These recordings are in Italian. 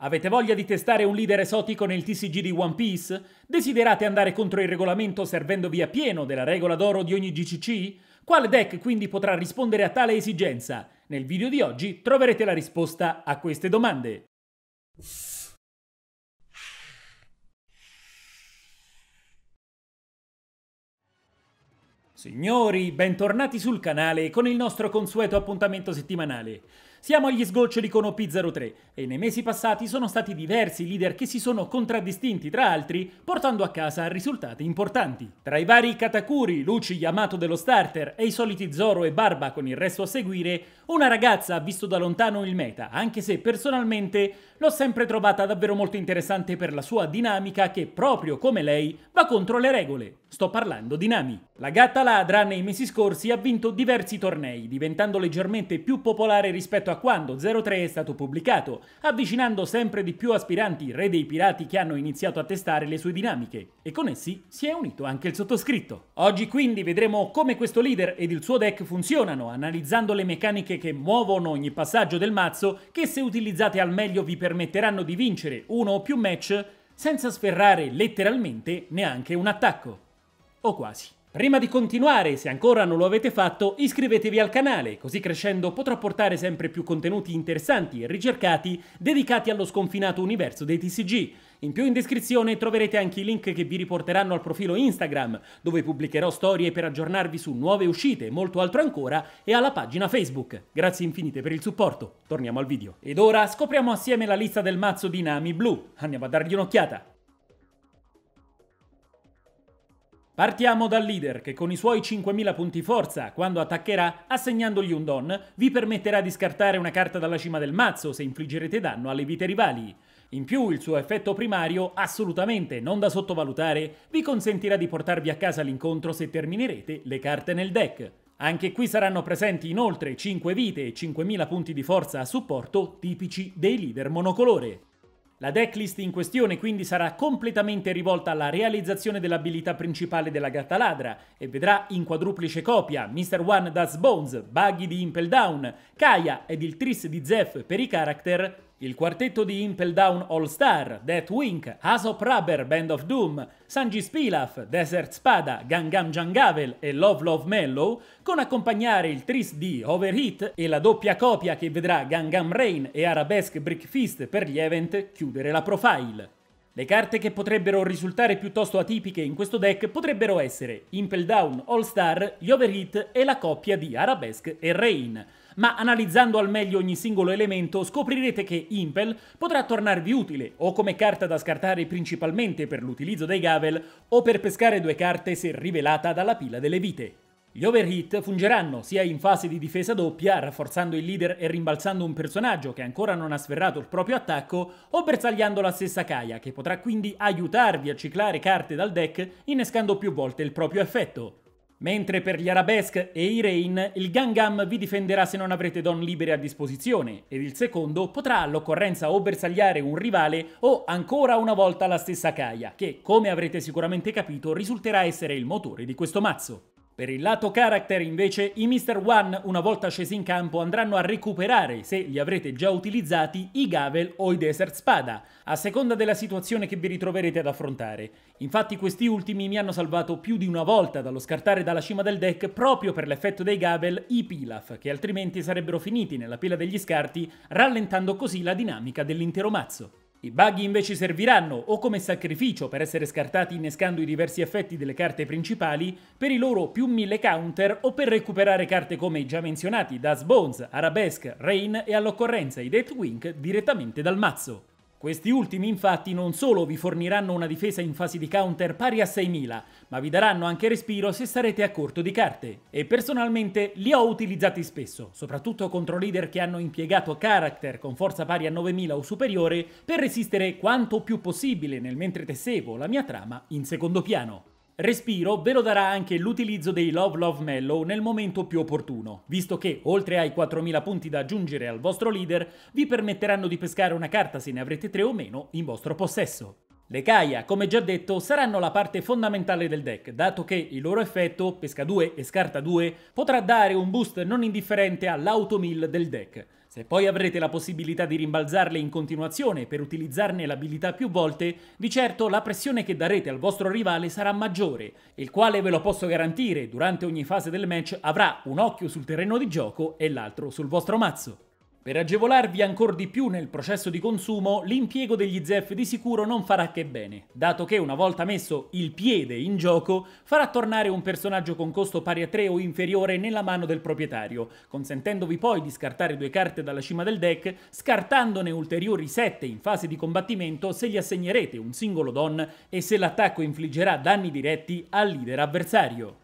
Avete voglia di testare un leader esotico nel TCG di One Piece? Desiderate andare contro il regolamento servendovi a pieno della regola d'oro di ogni GCC? Quale deck quindi potrà rispondere a tale esigenza? Nel video di oggi troverete la risposta a queste domande. Signori, bentornati sul canale con il nostro consueto appuntamento settimanale. Siamo agli sgoccioli con OP03 e nei mesi passati sono stati diversi i leader che si sono contraddistinti tra altri portando a casa risultati importanti. Tra i vari Katakuri, Luci Yamato dello starter e i soliti Zoro e Barba con il resto a seguire, una ragazza ha visto da lontano il meta anche se personalmente l'ho sempre trovata davvero molto interessante per la sua dinamica che proprio come lei va contro le regole. Sto parlando di Nami. La gatta ladra nei mesi scorsi ha vinto diversi tornei, diventando leggermente più popolare rispetto a quando 03 è stato pubblicato, avvicinando sempre di più aspiranti re dei pirati che hanno iniziato a testare le sue dinamiche, e con essi si è unito anche il sottoscritto. Oggi quindi vedremo come questo leader ed il suo deck funzionano, analizzando le meccaniche che muovono ogni passaggio del mazzo, che se utilizzate al meglio vi permetteranno di vincere uno o più match senza sferrare letteralmente neanche un attacco o quasi. Prima di continuare, se ancora non lo avete fatto, iscrivetevi al canale, così crescendo potrò portare sempre più contenuti interessanti e ricercati dedicati allo sconfinato universo dei TCG. In più in descrizione troverete anche i link che vi riporteranno al profilo Instagram, dove pubblicherò storie per aggiornarvi su nuove uscite, e molto altro ancora, e alla pagina Facebook. Grazie infinite per il supporto. Torniamo al video. Ed ora scopriamo assieme la lista del mazzo di Nami Blu. Andiamo a dargli un'occhiata. Partiamo dal leader che con i suoi 5.000 punti forza, quando attaccherà, assegnandogli un don, vi permetterà di scartare una carta dalla cima del mazzo se infliggerete danno alle vite rivali. In più il suo effetto primario, assolutamente non da sottovalutare, vi consentirà di portarvi a casa l'incontro se terminerete le carte nel deck. Anche qui saranno presenti inoltre 5 vite e 5.000 punti di forza a supporto tipici dei leader monocolore. La decklist in questione quindi sarà completamente rivolta alla realizzazione dell'abilità principale della gattaladra e vedrà in quadruplice copia Mr. One Does Bones, Buggy di Impel Down, Kaya ed il Tris di Zeph per i character il quartetto di Impel Down All Star, Death Wink, Asop Rubber, Band of Doom, Sanji Spilaf, Desert Spada, Gangam Jangavel e Love Love Mellow, con accompagnare il tris di Overheat e la doppia copia che vedrà Gangam Rain e Arabesque Brick Fist per gli event chiudere la profile. Le carte che potrebbero risultare piuttosto atipiche in questo deck potrebbero essere Impel Down All Star, gli Overheat e la coppia di Arabesque e Rain, ma analizzando al meglio ogni singolo elemento scoprirete che Impel potrà tornarvi utile o come carta da scartare principalmente per l'utilizzo dei gavel o per pescare due carte se rivelata dalla pila delle vite. Gli overhit fungeranno sia in fase di difesa doppia, rafforzando il leader e rimbalzando un personaggio che ancora non ha sferrato il proprio attacco, o bersagliando la stessa Kaia, che potrà quindi aiutarvi a ciclare carte dal deck innescando più volte il proprio effetto. Mentre per gli Arabesk e i Rain il Gangam vi difenderà se non avrete don libere a disposizione ed il secondo potrà all'occorrenza o bersagliare un rivale o ancora una volta la stessa Kaia, che come avrete sicuramente capito risulterà essere il motore di questo mazzo. Per il lato character invece i Mr. One una volta scesi in campo andranno a recuperare, se li avrete già utilizzati, i Gavel o i Desert Spada, a seconda della situazione che vi ritroverete ad affrontare. Infatti questi ultimi mi hanno salvato più di una volta dallo scartare dalla cima del deck proprio per l'effetto dei Gavel i Pilaf, che altrimenti sarebbero finiti nella pila degli scarti, rallentando così la dinamica dell'intero mazzo. I buggy invece serviranno o come sacrificio per essere scartati innescando i diversi effetti delle carte principali, per i loro più 1000 counter o per recuperare carte come i già menzionati Das Bones, Arabesque, Rain e all'occorrenza i Deathwink direttamente dal mazzo. Questi ultimi infatti non solo vi forniranno una difesa in fase di counter pari a 6.000, ma vi daranno anche respiro se sarete a corto di carte. E personalmente li ho utilizzati spesso, soprattutto contro leader che hanno impiegato character con forza pari a 9.000 o superiore per resistere quanto più possibile nel mentre tessevo la mia trama in secondo piano. Respiro ve lo darà anche l'utilizzo dei Love Love Mellow nel momento più opportuno, visto che, oltre ai 4.000 punti da aggiungere al vostro leader, vi permetteranno di pescare una carta se ne avrete tre o meno in vostro possesso. Le Kaia, come già detto, saranno la parte fondamentale del deck, dato che il loro effetto, pesca 2 e scarta 2, potrà dare un boost non indifferente all'auto 1000 del deck, se poi avrete la possibilità di rimbalzarle in continuazione per utilizzarne l'abilità più volte, di certo la pressione che darete al vostro rivale sarà maggiore, il quale ve lo posso garantire durante ogni fase del match avrà un occhio sul terreno di gioco e l'altro sul vostro mazzo. Per agevolarvi ancora di più nel processo di consumo, l'impiego degli ZEF di sicuro non farà che bene, dato che una volta messo il piede in gioco, farà tornare un personaggio con costo pari a 3 o inferiore nella mano del proprietario, consentendovi poi di scartare due carte dalla cima del deck, scartandone ulteriori 7 in fase di combattimento se gli assegnerete un singolo don e se l'attacco infliggerà danni diretti al leader avversario.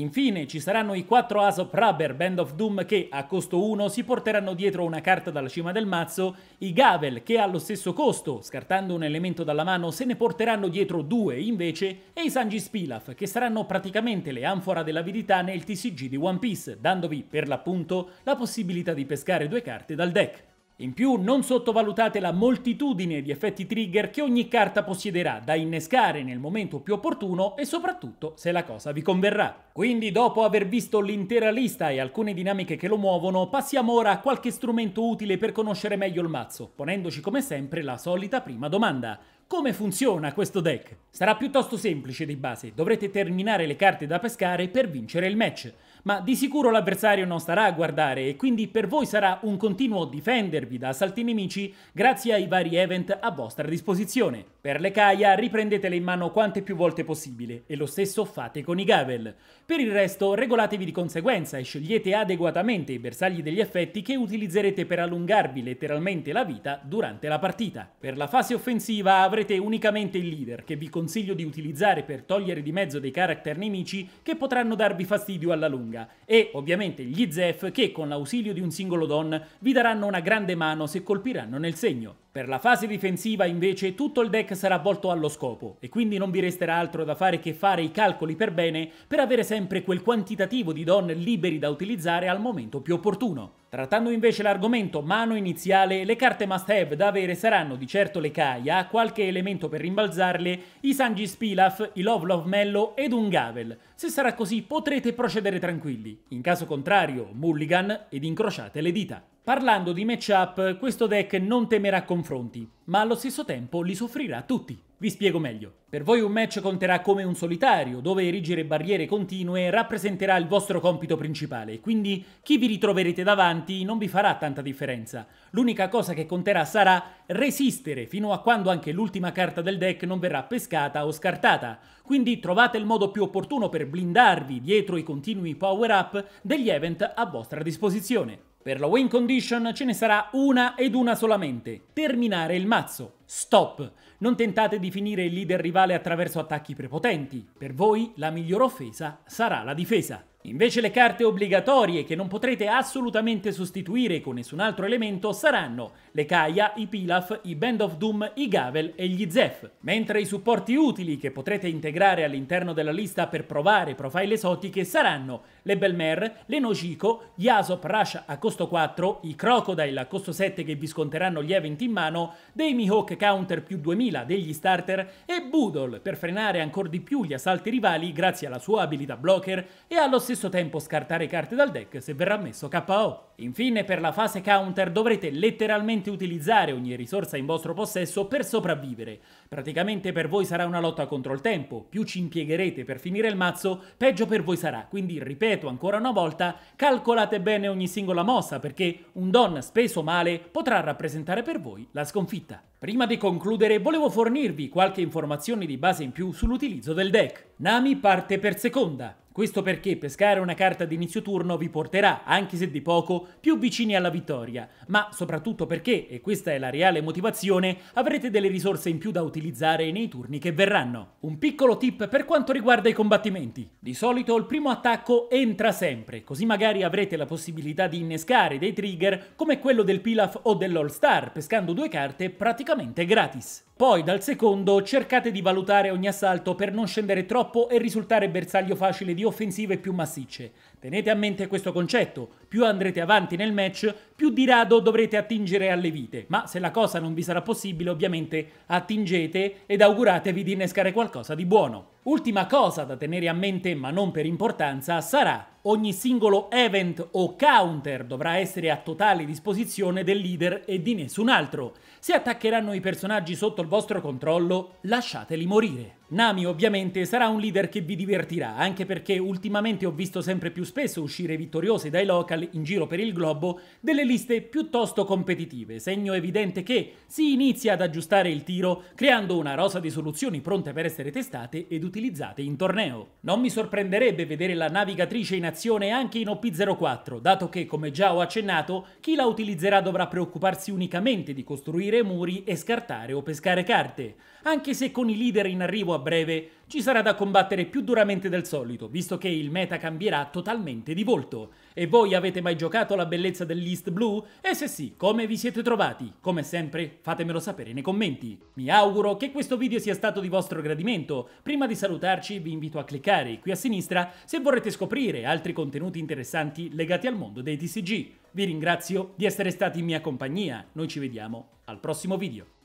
Infine ci saranno i 4 Asop Rubber Band of Doom che a costo 1 si porteranno dietro una carta dalla cima del mazzo, i Gavel che allo stesso costo, scartando un elemento dalla mano, se ne porteranno dietro 2 invece, e i Sanji Spilaf che saranno praticamente le anfora dell'avidità nel TCG di One Piece, dandovi per l'appunto la possibilità di pescare due carte dal deck. In più non sottovalutate la moltitudine di effetti trigger che ogni carta possiederà da innescare nel momento più opportuno e soprattutto se la cosa vi converrà. Quindi dopo aver visto l'intera lista e alcune dinamiche che lo muovono, passiamo ora a qualche strumento utile per conoscere meglio il mazzo, ponendoci come sempre la solita prima domanda. Come funziona questo deck? Sarà piuttosto semplice di base, dovrete terminare le carte da pescare per vincere il match ma di sicuro l'avversario non starà a guardare e quindi per voi sarà un continuo difendervi da assalti nemici grazie ai vari event a vostra disposizione. Per le caia riprendetele in mano quante più volte possibile e lo stesso fate con i gavel. Per il resto regolatevi di conseguenza e scegliete adeguatamente i bersagli degli effetti che utilizzerete per allungarvi letteralmente la vita durante la partita. Per la fase offensiva avrete unicamente il leader che vi consiglio di utilizzare per togliere di mezzo dei character nemici che potranno darvi fastidio alla lunga e ovviamente gli Zef che con l'ausilio di un singolo don vi daranno una grande mano se colpiranno nel segno. Per la fase difensiva invece tutto il deck sarà volto allo scopo e quindi non vi resterà altro da fare che fare i calcoli per bene per avere sempre quel quantitativo di don liberi da utilizzare al momento più opportuno. Trattando invece l'argomento mano iniziale, le carte must have da avere saranno di certo le Kaia, qualche elemento per rimbalzarle, i Sanji Spilaf, i Love Love Mello ed un Gavel. Se sarà così potrete procedere tranquilli, in caso contrario mulligan ed incrociate le dita. Parlando di matchup, questo deck non temerà confronti, ma allo stesso tempo li soffrirà tutti. Vi spiego meglio. Per voi un match conterà come un solitario, dove erigere barriere continue rappresenterà il vostro compito principale, quindi chi vi ritroverete davanti non vi farà tanta differenza. L'unica cosa che conterà sarà resistere fino a quando anche l'ultima carta del deck non verrà pescata o scartata. Quindi trovate il modo più opportuno per blindarvi dietro i continui power-up degli event a vostra disposizione. Per la win condition ce ne sarà una ed una solamente, terminare il mazzo. Stop! Non tentate di finire il leader rivale attraverso attacchi prepotenti, per voi la miglior offesa sarà la difesa. Invece le carte obbligatorie che non potrete assolutamente sostituire con nessun altro elemento saranno le Kaia, i Pilaf, i Band of Doom, i Gavel e gli Zef, mentre i supporti utili che potrete integrare all'interno della lista per provare profile esotiche saranno le Belmer, le Nocico, gli Asop Rush a costo 4, i Crocodile a costo 7 che vi sconteranno gli event in mano, dei Mihawk Counter più 2000 degli starter e Boodle per frenare ancora di più gli assalti rivali grazie alla sua abilità blocker e allo stesso tempo scartare carte dal deck se verrà messo KO. Infine per la fase counter dovrete letteralmente utilizzare ogni risorsa in vostro possesso per sopravvivere. Praticamente per voi sarà una lotta contro il tempo, più ci impiegherete per finire il mazzo, peggio per voi sarà, quindi ripeto ripeto ancora una volta, calcolate bene ogni singola mossa perché un Don speso male potrà rappresentare per voi la sconfitta. Prima di concludere volevo fornirvi qualche informazione di base in più sull'utilizzo del deck. Nami parte per seconda, questo perché pescare una carta d'inizio turno vi porterà, anche se di poco, più vicini alla vittoria, ma soprattutto perché, e questa è la reale motivazione, avrete delle risorse in più da utilizzare nei turni che verranno. Un piccolo tip per quanto riguarda i combattimenti. Di solito il primo attacco entra sempre, così magari avrete la possibilità di innescare dei trigger come quello del Pilaf o dell'All Star, pescando due carte praticamente gratis. Poi dal secondo cercate di valutare ogni assalto per non scendere troppo e risultare bersaglio facile di offensive più massicce. Tenete a mente questo concetto, più andrete avanti nel match, più di rado dovrete attingere alle vite, ma se la cosa non vi sarà possibile ovviamente attingete ed auguratevi di innescare qualcosa di buono. Ultima cosa da tenere a mente, ma non per importanza, sarà ogni singolo event o counter dovrà essere a totale disposizione del leader e di nessun altro. Se attaccheranno i personaggi sotto il vostro controllo, lasciateli morire. Nami ovviamente sarà un leader che vi divertirà, anche perché ultimamente ho visto sempre più spesso uscire vittoriose dai local in giro per il globo delle liste piuttosto competitive, segno evidente che si inizia ad aggiustare il tiro creando una rosa di soluzioni pronte per essere testate ed utilizzate in torneo. Non mi sorprenderebbe vedere la navigatrice in azione anche in OP04, dato che, come già ho accennato, chi la utilizzerà dovrà preoccuparsi unicamente di costruire muri e scartare o pescare carte, anche se con i leader in arrivo a a breve ci sarà da combattere più duramente del solito, visto che il meta cambierà totalmente di volto. E voi avete mai giocato la bellezza dell'East Blue? E se sì, come vi siete trovati? Come sempre, fatemelo sapere nei commenti. Mi auguro che questo video sia stato di vostro gradimento. Prima di salutarci vi invito a cliccare qui a sinistra se vorrete scoprire altri contenuti interessanti legati al mondo dei TCG. Vi ringrazio di essere stati in mia compagnia, noi ci vediamo al prossimo video.